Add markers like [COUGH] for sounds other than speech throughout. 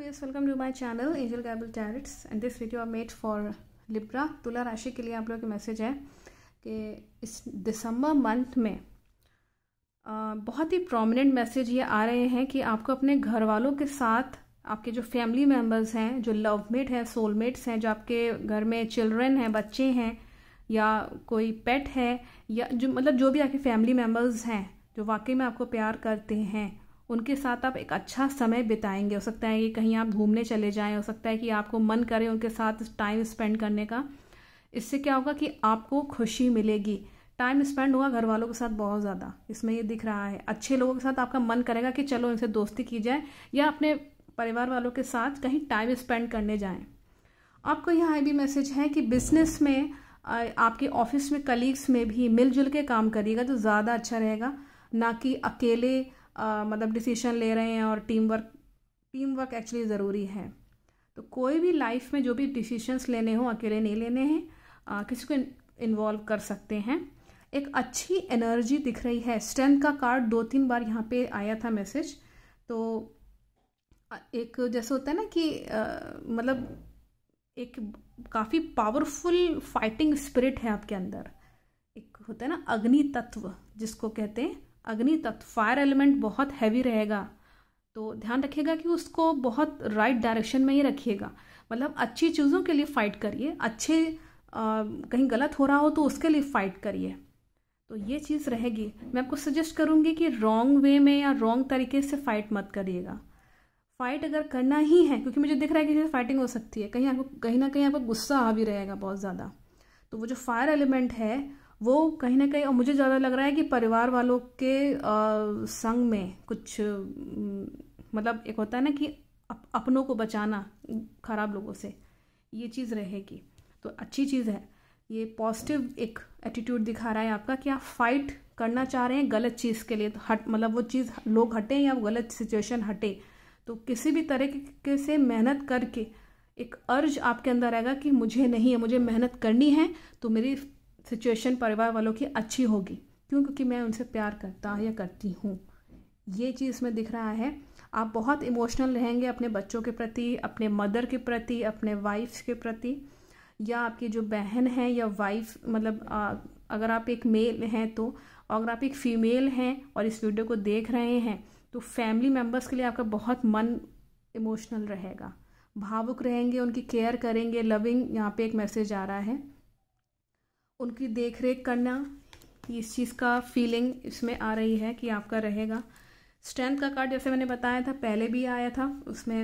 viewers welcome to my channel Angel Gabriel Tarots and this video are made for Libra तुला राशि के लिए आप लोग के मैसेज है कि इस दिसंबर मंथ में बहुत ही प्रोमिनेंट मैसेज ये आ रहे हैं कि आपको अपने घर वालों के साथ आपके जो फैमिली मेम्बर्स हैं जो लवमेट हैं सोलमेट्स हैं जो आपके घर में चिल्ड्रन हैं बच्चे हैं या कोई पेट है या जो मतलब जो भी आपके फैमिली मेम्बर्स हैं जो वाकई में आपको प्यार करते हैं उनके साथ आप एक अच्छा समय बिताएंगे हो सकता है कि कहीं आप घूमने चले जाएं हो सकता है कि आपको मन करे उनके साथ टाइम स्पेंड करने का इससे क्या होगा कि आपको खुशी मिलेगी टाइम स्पेंड होगा घर वालों के साथ बहुत ज़्यादा इसमें ये दिख रहा है अच्छे लोगों के साथ आपका मन करेगा कि चलो इनसे दोस्ती की जाए या अपने परिवार वालों के साथ कहीं टाइम स्पेंड करने जाएं आपको यहाँ ये भी मैसेज है कि बिजनेस में आपके ऑफिस में कलीग्स में भी मिलजुल के काम करिएगा तो ज़्यादा अच्छा रहेगा ना कि अकेले मतलब डिसीशन ले रहे हैं और team work team work actually ज़रूरी है तो कोई भी लाइफ में जो भी डिसीशंस लेने हो अकेले नहीं लेने हैं आ, किसी को इन्वॉल्व कर सकते हैं एक अच्छी एनर्जी दिख रही है स्ट्रेंथ का कार्ड दो तीन बार यहाँ पे आया था मैसेज तो एक जैसे होता है ना कि आ, मतलब एक काफ़ी पावरफुल फाइटिंग स्पिरिट है आपके अंदर एक होता है ना अग्नि तत्व जिसको कहते हैं अग्नि तत्व फायर एलिमेंट बहुत हैवी रहेगा तो ध्यान रखिएगा कि उसको बहुत राइट डायरेक्शन में ही रखिएगा मतलब अच्छी चीज़ों के लिए फ़ाइट करिए अच्छे आ, कहीं गलत हो रहा हो तो उसके लिए फ़ाइट करिए तो ये चीज़ रहेगी मैं आपको सजेस्ट करूँगी कि रॉन्ग वे में या रॉन्ग तरीके से फ़ाइट मत करिएगा फ़ाइट अगर करना ही है क्योंकि मुझे दिख रहा है कि फाइटिंग हो सकती है कहीं आपको कहीं ना कहीं आपको गुस्सा आ भी रहेगा बहुत ज़्यादा तो वो जो फायर एलिमेंट है वो कहीं ना कहीं और मुझे ज़्यादा लग रहा है कि परिवार वालों के संग में कुछ मतलब एक होता है ना कि अप, अपनों को बचाना खराब लोगों से ये चीज़ रहेगी तो अच्छी चीज़ है ये पॉजिटिव एक एटीट्यूड दिखा रहा है आपका कि आप फाइट करना चाह रहे हैं गलत चीज़ के लिए तो हट मतलब वो चीज़ लोग हटें या गलत सिचुएशन हटे तो किसी भी तरीके से मेहनत करके एक अर्ज आपके अंदर आएगा कि मुझे नहीं है मुझे मेहनत करनी है तो मेरी सिचुएशन परिवार वालों की अच्छी होगी क्यों क्योंकि मैं उनसे प्यार करता या करती हूँ ये चीज़ में दिख रहा है आप बहुत इमोशनल रहेंगे अपने बच्चों के प्रति अपने मदर के प्रति अपने वाइफ्स के प्रति या आपकी जो बहन है या वाइफ मतलब आ, अगर आप एक मेल हैं तो अगर आप एक फीमेल हैं और इस वीडियो को देख रहे हैं तो फैमिली मेम्बर्स के लिए आपका बहुत मन इमोशनल रहेगा भावुक रहेंगे उनकी केयर करेंगे लविंग यहाँ पे एक मैसेज आ रहा है उनकी देख रेख करना इस चीज़ का फीलिंग इसमें आ रही है कि आपका रहेगा स्ट्रेंथ का कार्ड जैसे मैंने बताया था पहले भी आया था उसमें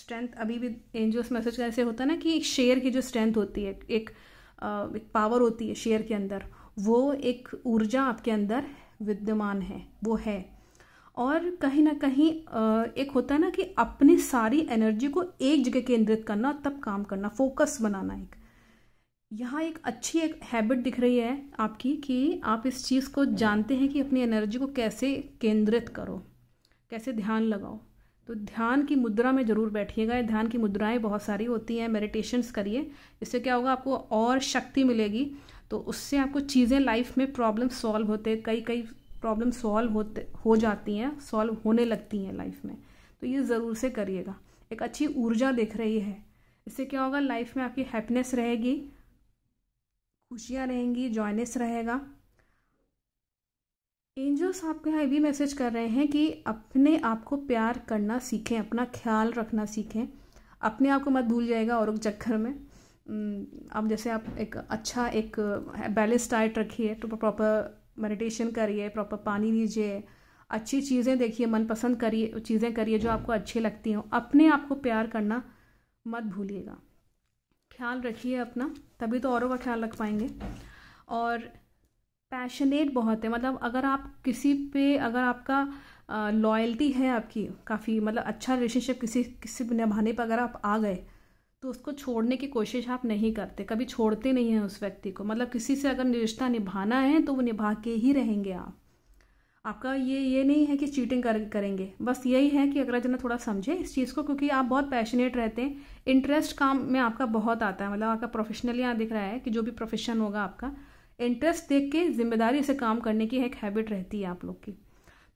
स्ट्रेंथ अभी भी एंजल्स मैसेज का ऐसे होता है ना कि शेयर की जो स्ट्रेंथ होती है एक एक पावर होती है शेयर के अंदर वो एक ऊर्जा आपके अंदर विद्यमान है वो है और कहीं ना कहीं एक होता है ना कि अपनी सारी एनर्जी को एक जगह केंद्रित करना तब काम करना फोकस बनाना एक यहाँ एक अच्छी एक हैबिट दिख रही है आपकी कि आप इस चीज़ को जानते हैं कि अपनी एनर्जी को कैसे केंद्रित करो कैसे ध्यान लगाओ तो ध्यान की मुद्रा में ज़रूर बैठिएगा ध्यान की मुद्राएं बहुत सारी होती हैं मेडिटेशंस करिए इससे क्या होगा आपको और शक्ति मिलेगी तो उससे आपको चीज़ें लाइफ में प्रॉब्लम सॉल्व होते कई कई प्रॉब्लम सॉल्व होते हो जाती हैं सॉल्व होने लगती हैं लाइफ में तो ये ज़रूर से करिएगा एक अच्छी ऊर्जा दिख रही है इससे क्या होगा लाइफ में आपकी हैप्पीनेस रहेगी खुशियाँ रहेंगी जॉयनेस रहेगा एंजल्स आपके यहाँ ये भी मैसेज कर रहे हैं कि अपने आप को प्यार करना सीखें अपना ख्याल रखना सीखें अपने आप को मत भूल जाएगा और चक्कर में अब जैसे आप एक अच्छा एक बैलेंस डाइट रखिए तो प्रॉपर मेडिटेशन करिए प्रॉपर पानी लीजिए अच्छी चीज़ें देखिए मनपसंद करिए चीज़ें करिए जो आपको अच्छी लगती हों अपने आप को प्यार करना मत भूलिएगा ख्याल रखिए अपना तभी तो औरों का ख्याल रख पाएंगे और पैशनेट बहुत है मतलब अगर आप किसी पे अगर आपका लॉयल्टी है आपकी काफ़ी मतलब अच्छा रिलेशनशिप किसी किसी निभाने पर अगर आप आ गए तो उसको छोड़ने की कोशिश आप नहीं करते कभी छोड़ते नहीं हैं उस व्यक्ति को मतलब किसी से अगर रिश्ता निभाना है तो वो निभा के ही रहेंगे आप आपका ये ये नहीं है कि चीटिंग कर, करेंगे बस यही है कि अगला जना थोड़ा समझे इस चीज़ को क्योंकि आप बहुत पैशनेट रहते हैं इंटरेस्ट काम में आपका बहुत आता है मतलब आपका प्रोफेशनली यहाँ दिख रहा है कि जो भी प्रोफेशन होगा आपका इंटरेस्ट देख के जिम्मेदारी से काम करने की एक हैबिट रहती है आप लोग की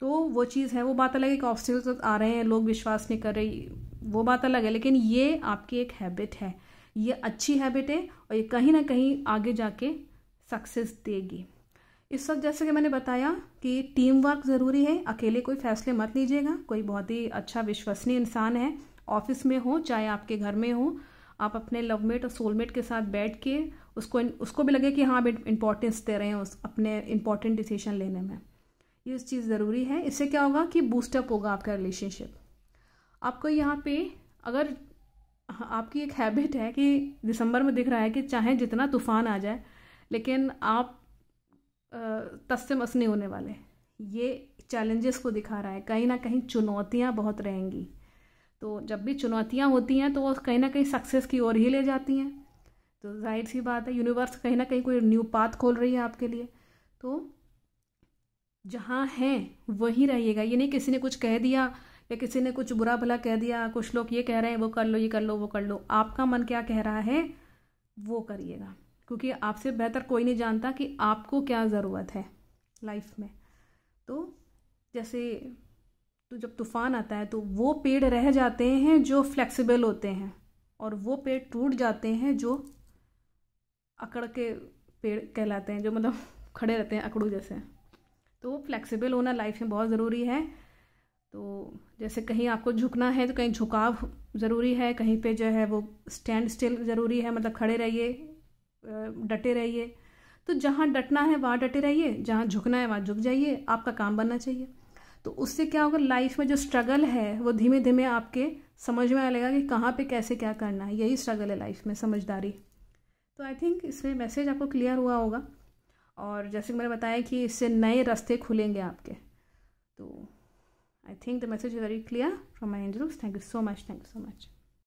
तो वो चीज़ है वो बात अलग है कि ऑब्स्टिकल्स तो आ रहे हैं लोग विश्वास नहीं कर रहे वो बात अलग है लेकिन ये आपकी एक हैबिट है ये अच्छी हैबिट है और ये कहीं ना कहीं आगे जाके सक्सेस देगी इस वक्त जैसे कि मैंने बताया कि टीम वर्क ज़रूरी है अकेले कोई फैसले मत लीजिएगा कोई बहुत ही अच्छा विश्वसनीय इंसान है ऑफिस में हो चाहे आपके घर में हो आप अपने लवमेट और सोलमेट के साथ बैठ के उसको उसको भी लगे कि हाँ आप इंपॉर्टेंस दे रहे हैं उस अपने इंपॉर्टेंट डिसीजन लेने में ये इस चीज़ ज़रूरी है इससे क्या होगा कि बूस्टअप होगा आपका रिलेशनशिप आपको यहाँ पे अगर हाँ, आपकी एक हैबिट है कि दिसंबर में दिख रहा है कि चाहे जितना तूफान आ जाए लेकिन आप तस्म से नहीं होने वाले ये चैलेंजेस को दिखा रहा है कहीं ना कहीं चुनौतियाँ बहुत रहेंगी तो जब भी चुनौतियाँ होती हैं तो वो कहीं ना कहीं सक्सेस की ओर ही ले जाती हैं तो जाहिर सी बात है यूनिवर्स कहीं ना कहीं कोई न्यू पाथ खोल रही है आपके लिए तो जहाँ हैं वहीं रहिएगा ये नहीं किसी ने कुछ कह दिया या किसी ने कुछ बुरा भला कह दिया कुछ लोग ये कह रहे हैं वो कर लो ये कर लो वो कर लो आपका मन क्या कह रहा है वो करिएगा क्योंकि आपसे बेहतर कोई नहीं जानता कि आपको क्या ज़रूरत है लाइफ में तो जैसे तो जब तूफान आता है तो वो पेड़ रह जाते हैं जो फ्लेक्सिबल होते हैं और वो पेड़ टूट जाते हैं जो अकड़ के पेड़ कहलाते हैं जो मतलब [LAUGHS] खड़े रहते हैं अकड़ू जैसे तो फ्लेक्सिबल होना लाइफ में बहुत ज़रूरी है तो जैसे कहीं आपको झुकना है तो कहीं झुकाव ज़रूरी है कहीं पे जो है वो स्टैंड स्टिल ज़रूरी है मतलब खड़े रहिए डटे रहिए तो जहाँ डटना है वहाँ डटे रहिए जहाँ झुकना है वहाँ झुक जाइए आपका काम बनना चाहिए तो उससे क्या होगा लाइफ में जो स्ट्रगल है वो धीमे धीमे आपके समझ में आएगा लगेगा कि कहाँ पे कैसे क्या करना है यही स्ट्रगल है लाइफ में समझदारी तो आई थिंक इसमें मैसेज आपको क्लियर हुआ होगा और जैसे कि मैंने बताया कि इससे नए रास्ते खुलेंगे आपके तो I think the message is very clear from my angels thank you so much thank you so much